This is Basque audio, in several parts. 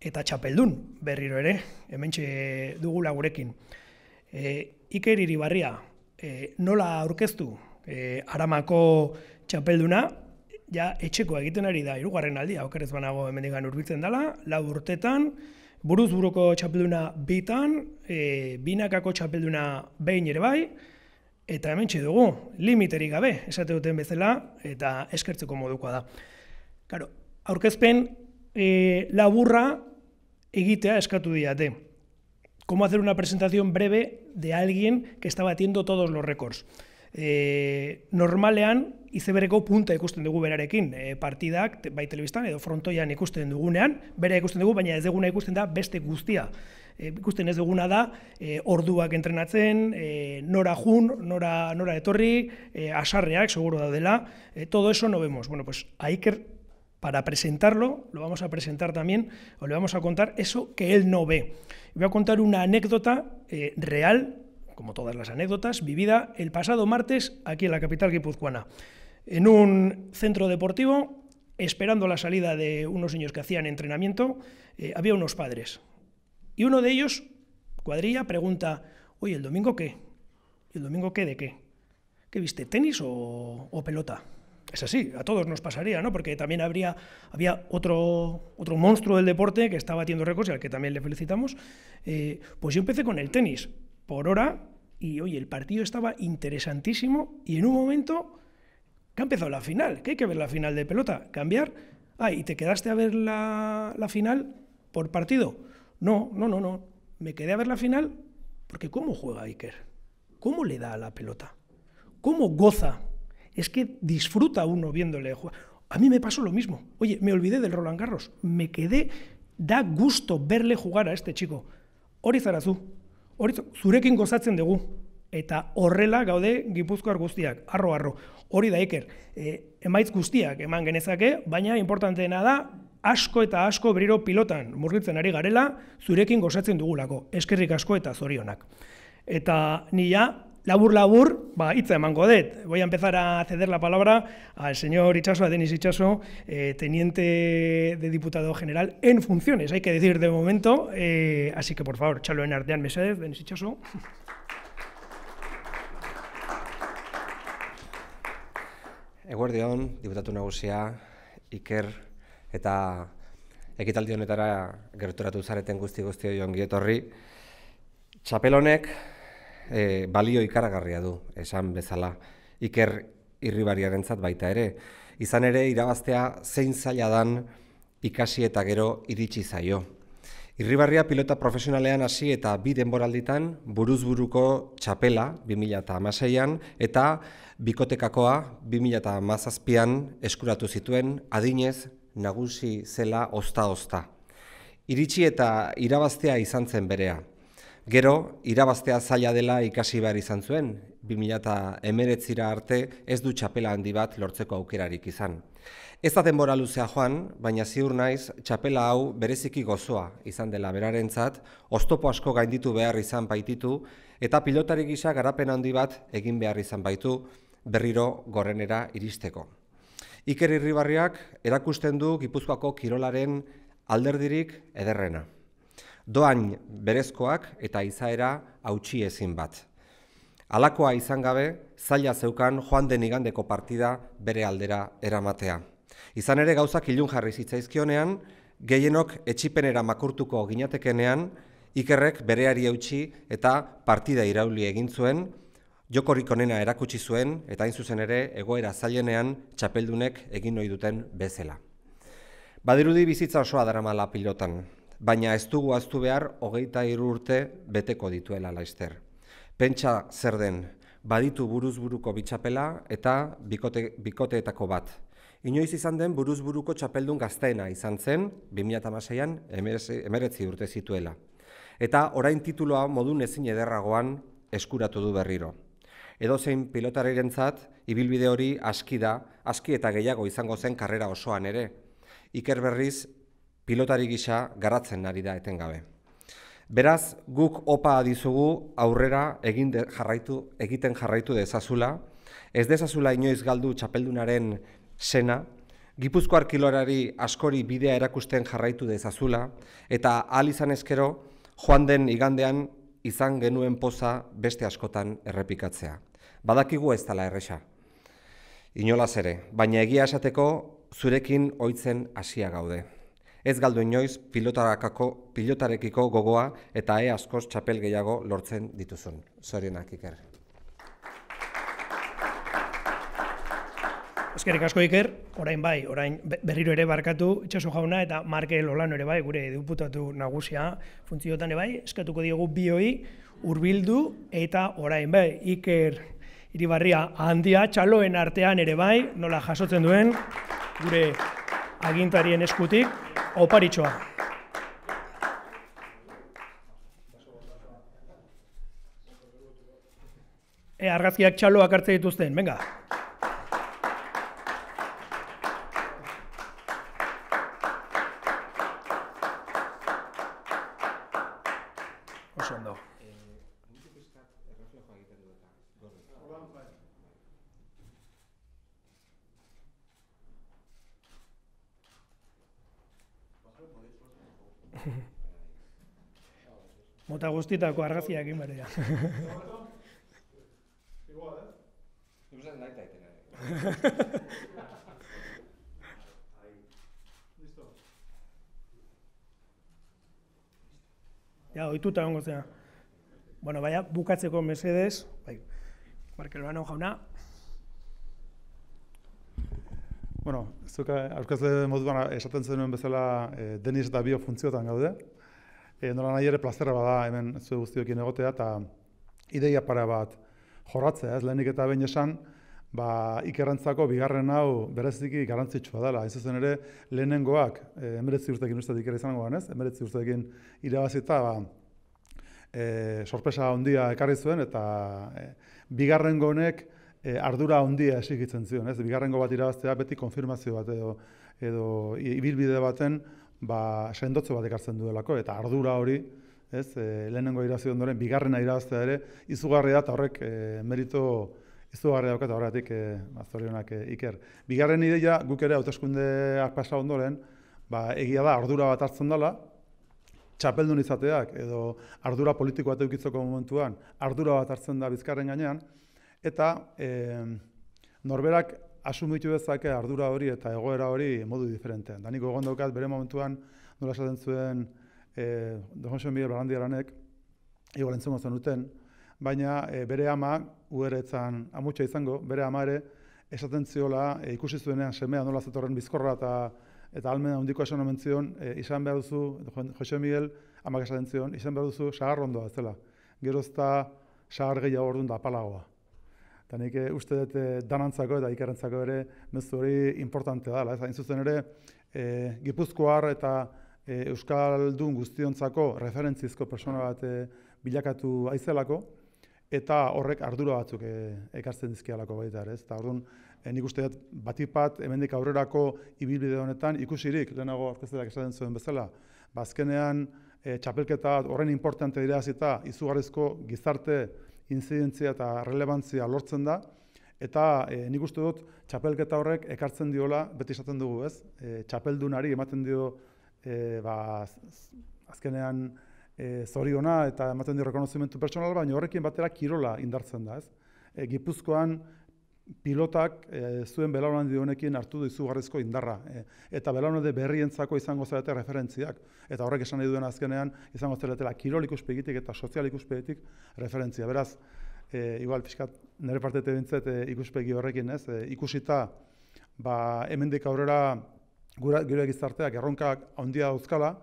eta txapeldun berriro ere, hemen dugula gurekin. E, Iker Iribarria, e, nola aurkeztu e, aramako txapelduna, ja etxeko egiten ari da, irugarren aldi, aukerez banago hemen digan urbitzen dela, lau urtetan, buruz buruko txapelduna bitan, e, binakako txapelduna behin ere bai, eta hemen dugu, limiterik gabe, esate duten bezala, eta eskertzeko modukoa da. Karo, aurkezpen, e, laburra egitea eskatu diate. ¿Cómo hacer una presentación breve de alguien que está batiendo todos los récords? Eh, normalean izebereko punta ikusten dugu berarekin, e, partidak, bai telebistan edo frontoian ikusten dugunean, bere ikusten dugu, baina ez duguna ikusten da beste guztia. E, ikusten ez duguna da e, orduak entrenatzen, e, nora jun, nora, nora etorri, e, asarreak, seguro da dela, todo eso no vemos. Bueno, pues, aiker Para presentarlo, lo vamos a presentar también, o le vamos a contar eso que él no ve. Voy a contar una anécdota eh, real, como todas las anécdotas, vivida el pasado martes aquí en la capital guipuzcoana, en un centro deportivo, esperando la salida de unos niños que hacían entrenamiento, eh, había unos padres. Y uno de ellos, cuadrilla, pregunta, oye, ¿el domingo qué? ¿El domingo qué de qué? ¿Qué viste? ¿Tenis o pelota? es así, a todos nos pasaría, ¿no? Porque también habría, había otro, otro monstruo del deporte que estaba batiendo récords y al que también le felicitamos. Eh, pues yo empecé con el tenis por hora y, oye, el partido estaba interesantísimo y en un momento que ha empezado la final, que hay que ver la final de pelota, cambiar. Ah, ¿y te quedaste a ver la, final por partido? No, no, no, no. Me quedé a ver la final porque ¿cómo juega Iker? ¿Cómo le da a la pelota? ¿Cómo goza es que disfruta uno viéndole jugar. A mí me pasó lo mismo. Oye, me olvidé del Roland Garros. Me quedé, da gusto verle jugar a este chico. Hori zara zu. Hori Zurekin gozatzen dugu. Eta horrela gaude gipuzkoar guztiak. Arro, arro. Hori da eker. E, emaitz guztiak eman genezake, baina importanteena da, asko eta asko berriro pilotan murritzen ari garela, zurekin gozatzen dugulako. Eskerrik asko eta zorionak. Eta nila, labur labur, ba, itza emango dut. Voy a empezar a ceder la palabra al señor Itxaso, a Itxaso, eh, teniente de diputado general en funciones, hay que decir de momento, eh, así que por favor, chalo en artean mesedez, Denis Itxaso. Eguardion, diputatu nagusia, Iker, eta ekitaldi honetara gerturatu zareten guzti guztioi ongietorri. Txapel honek, e, balio ikaragarria du, esan bezala, iker irribariaren baita ere. Izan ere, irabaztea zein zaila dan ikasi eta gero iritsi zaio. Irribarria pilota profesionalean hasi eta bi denboralditan buruzburuko txapela 2006an eta bikotekakoa 2006an eskuratu zituen adinez nagusi zela osta-osta. Iritsi eta irabaztea izan zen berea. Gero, irabaztea zaila dela ikasi behar izan zuen, 2008ra arte ez du txapela handi bat lortzeko aukerarik izan. Ez da denbora luzea joan, baina ziur naiz txapela hau bereziki gozoa izan dela berarentzat, oztopo asko gainditu behar izan baititu, eta pilotari gisa garapen handi bat egin behar izan baitu berriro gorenera iristeko. Iker Irribarriak erakusten du Gipuzkoako kirolaren alderdirik ederrena doain berezkoak eta izaera hautsi ezin bat. Alakoa izan gabe, zaila zeukan joan den igandeko partida bere aldera eramatea. Izan ere gauzak ilun jarri zitzaizkionean, gehienok etxipenera makurtuko ginatekenean, ikerrek bereari hautsi eta partida irauli egin zuen, jokorik onena erakutsi zuen eta hain zuzen ere egoera zailenean txapeldunek egin duten bezela. Badirudi bizitza osoa daramala pilotan, baina ez dugu aztu behar hogeita hiru urte beteko dituela laister. Pentsa zer den, baditu buruzburuko bitxapela eta bikoteetako bat. Inoiz izan den buruzburuko txapeldun gazteena izan zen, 2008an emeretzi urte zituela. Eta orain tituloa modun ezin ederragoan eskuratu du berriro. Edo zein pilotaren zat, ibilbide hori aski da, aski eta gehiago izango zen karrera osoan ere. Iker berriz pilotari gisa garatzen ari da etengabe. Beraz, guk opa dizugu aurrera egin de, jarraitu, egiten jarraitu dezazula, ez dezazula inoiz galdu txapeldunaren sena, gipuzko arkilorari askori bidea erakusten jarraitu dezazula, eta al izan ezkero, joan den igandean izan genuen poza beste askotan errepikatzea. Badakigu ez dala erresa, inolaz ere, baina egia esateko zurekin oitzen hasia gaude. Ez galdu inoiz pilotarakako pilotarekiko gogoa eta e askoz txapel gehiago lortzen dituzun. Zorionak Iker. Eskerrik asko Iker, orain bai, orain berriro ere barkatu Itxaso Jauna eta Marke Lolano ere bai gure diputatu nagusia funtziotan ere bai, eskatuko diegu bioi hurbildu eta orain bai Iker Iribarria handia txaloen artean ere bai, nola jasotzen duen gure agintarien eskutik oparitxoa. E, argazkiak txaloak hartze dituzten, venga. Mota guztitako argazia egin bere da. Ja, oituta egongo zena. Bueno, baya, bukatzeko mesedez. Markelo bai. anau jauna. Bueno, zuka eh, aurkezle moduan eh, esaten zenuen bezala e, Denis eta bio funtziotan gaude. E, nola nahi ere plazera bada hemen zu guztiokin egotea eta ideia para bat jorratzea, ez lehenik eta behin esan, ba, ikerrentzako bigarren hau bereziki garantzitsua dela. Ez ere, lehenengoak e, emberetzi urtekin ustez ikerra izango ez? emberetzi urtekin irabazita, ba, e, sorpresa handia ekarri zuen, eta e, bigarren gonek, e, ardura handia esikitzen zion, ez? Bigarrengo bat irabaztea beti konfirmazio bat edo edo ibilbide baten ba sendotze bat ekartzen duelako eta ardura hori, ez? E, lehenengo irazio ondoren bigarrena irabaztea ere izugarria da ta horrek e, merito izugarria daukat horretik e, ba, iker. Bigarren ideia guk ere hauteskunde pasa ondoren, ba, egia da ardura bat hartzen dela, txapeldun izateak edo ardura politikoa teukitzeko momentuan ardura bat hartzen da bizkarren gainean, eta norberak asumitu dezake ardura hori eta egoera hori modu diferentean. Daniko egon daukat bere momentuan nola esaten zuen e, eh, Dohonsen Bide Barandiaranek igual entzungo zen duten, baina eh, bere ama, ueretzan amutxa izango, bere amare ere esaten ziola eh, ikusi zuenean semea nola zetorren bizkorra eta eta almena esan omen izan behar duzu, Jose Miguel amak esaten zion, izan behar duzu sagarrondoa zela. Gerozta sahar gehiago orduan da palagoa. Eta nik eh, uste dut eh, danantzako eta ikerrentzako ere mezu hori importante dela. Ez hain zuzen ere, eh, Gipuzkoar eta e, Euskaldun guztiontzako referentzizko persona bat bilakatu aizelako, eta horrek ardura batzuk ekartzen dizkialako baita ere. Eta horren e, nik uste dut bat hemendik aurrerako ibilbide honetan ikusirik, lehenago orkestetak esaten zuen bezala, bazkenean ba, e, txapelketa horren importante dira zita izugarrizko gizarte incidentzia eta relevantzia lortzen da, eta e, nik uste dut txapelketa horrek ekartzen diola, beti esaten dugu ez, e, txapeldunari ematen dio e, ba, azkenean e, zoriona eta ematen dio rekonozimentu personal, baina horrekin batera kirola indartzen da ez. E, Gipuzkoan pilotak e, zuen belaunaldi honekin hartu du izugarrizko indarra. E, eta belaunaldi berrientzako izango zarete referentziak. Eta horrek esan nahi duen azkenean, izango zaretela kirol ikuspegitik eta sozial ikuspegitik referentzia. Beraz, e, igual fiskat nire partete bintzet ikuspegi horrekin, ez? ikusita, ba, hemendik aurrera gure, gure egizarteak erronka ondia dauzkala,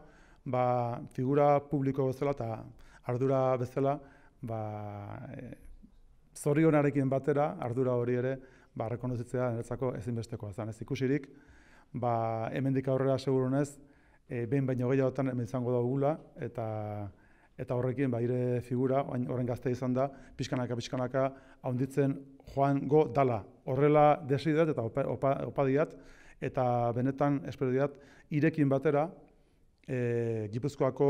ba, figura publiko bezala eta ardura bezala, ba, zorionarekin batera, ardura hori ere, ba, rekonozitzea niretzako ezinbestekoa zan. Ez ikusirik, ba, hemendik aurrera segurunez, e, behin baino gehiagotan hemen izango dugula, eta eta horrekin ba, ire figura, horren gazte izan da, pixkanaka, pixkanaka, haunditzen joan go dala. Horrela desidat eta opa, opa, eta benetan espero diat, irekin batera, e, Gipuzkoako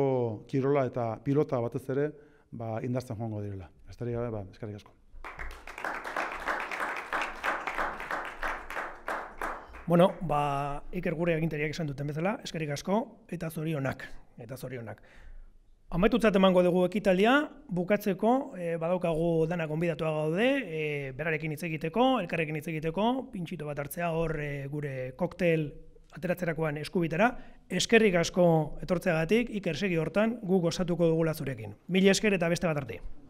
kirola eta pilota batez ere, ba, indartzen joango direla. Estari ba, eskarrik asko. Bueno, ba, iker gure agintariak esan duten bezala, eskerrik asko, eta zorionak, eta zorionak. Amaitutzat emango dugu ekitaldia, bukatzeko e, badaukagu dana gonbidatua gaude, e, berarekin hitz egiteko, elkarrekin hitz egiteko, pintxito bat hartzea hor e, gure koktel ateratzerakoan eskubitara, Eskerrik asko etortzeagatik, iker segi hortan gu gozatuko dugula zurekin. Mil esker eta beste bat arti.